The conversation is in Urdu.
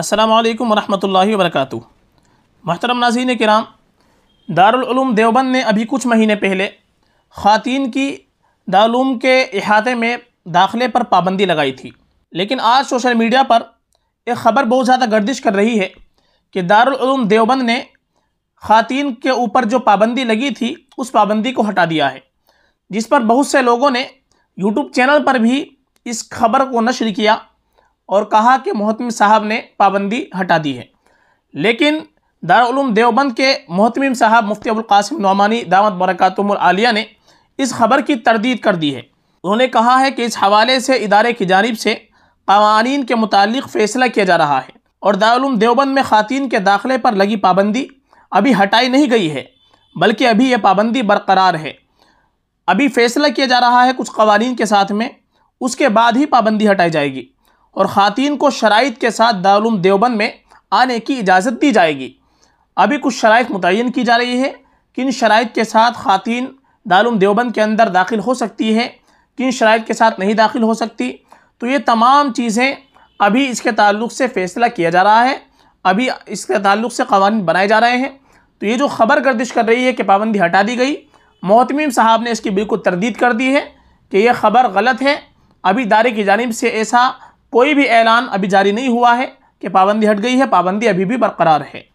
السلام علیکم ورحمۃ اللہ وبرکاتہ محترم ناظرین کرام دارالعلوم دیوبند نے ابھی کچھ مہینے پہلے خواتین کی دارالعلوم کے احاطے میں داخلے پر پابندی لگائی تھی لیکن آج سوشل میڈیا پر ایک خبر بہت زیادہ گردش کر رہی ہے کہ دارالعلوم دیوبند نے خواتین کے اوپر جو پابندی لگی تھی اس پابندی کو ہٹا دیا ہے جس پر بہت سے لوگوں نے یوٹیوب چینل پر بھی اس خبر کو نشر کیا اور کہا کہ محتم صاحب نے پابندی ہٹا دی ہے لیکن دارالعلوم دیوبند کے محتم صاحب مفتی ابوالقاسم نعمانی دامت برکاتم العالیہ نے اس خبر کی تردید کر دی ہے انہوں نے کہا ہے کہ اس حوالے سے ادارے کی جانب سے قوانین کے متعلق فیصلہ کیا جا رہا ہے اور دارالعلوم دیوبند میں خواتین کے داخلے پر لگی پابندی ابھی ہٹائی نہیں گئی ہے بلکہ ابھی یہ پابندی برقرار ہے ابھی فیصلہ کیا جا رہا ہے کچھ قوانین کے ساتھ میں اس کے بعد ہی پابندی ہٹائی جائے گی اور خواتین کو شرائط کے ساتھ دارالعلوم دیوبند میں آنے کی اجازت دی جائے گی ابھی کچھ شرائط متعین کی جا رہی ہے کن شرائط کے ساتھ خواتین دارالعلوم دیوبند کے اندر داخل ہو سکتی ہے کن شرائط کے ساتھ نہیں داخل ہو سکتی تو یہ تمام چیزیں ابھی اس کے تعلق سے فیصلہ کیا جا رہا ہے ابھی اس کے تعلق سے قوانین بنائے جا رہے ہیں تو یہ جو خبر گردش کر رہی ہے کہ پابندی ہٹا دی گئی محتمیم صاحب نے اس کی بالکل تردید کر دی ہے کہ یہ خبر غلط ہے ابھی دار کی جانب سے ایسا کوئی بھی اعلان ابھی جاری نہیں ہوا ہے کہ پابندی ہٹ گئی ہے پابندی ابھی بھی برقرار ہے